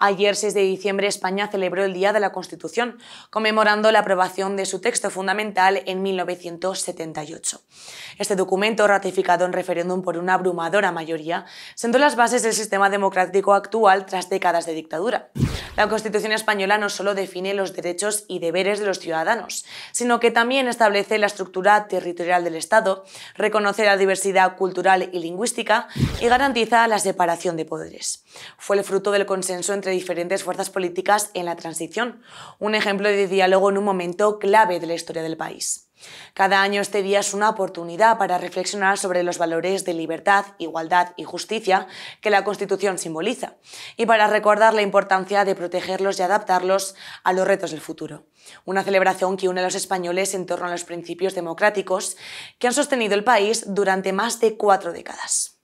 Ayer, 6 de diciembre, España celebró el Día de la Constitución, conmemorando la aprobación de su texto fundamental en 1978. Este documento, ratificado en referéndum por una abrumadora mayoría, sentó las bases del sistema democrático actual tras décadas de dictadura. La Constitución española no solo define los derechos y deberes de los ciudadanos, sino que también establece la estructura territorial del Estado, reconoce la diversidad cultural y lingüística y garantiza la separación de poderes. Fue el fruto del consenso entre diferentes fuerzas políticas en la transición, un ejemplo de diálogo en un momento clave de la historia del país. Cada año este día es una oportunidad para reflexionar sobre los valores de libertad, igualdad y justicia que la Constitución simboliza y para recordar la importancia de protegerlos y adaptarlos a los retos del futuro. Una celebración que une a los españoles en torno a los principios democráticos que han sostenido el país durante más de cuatro décadas.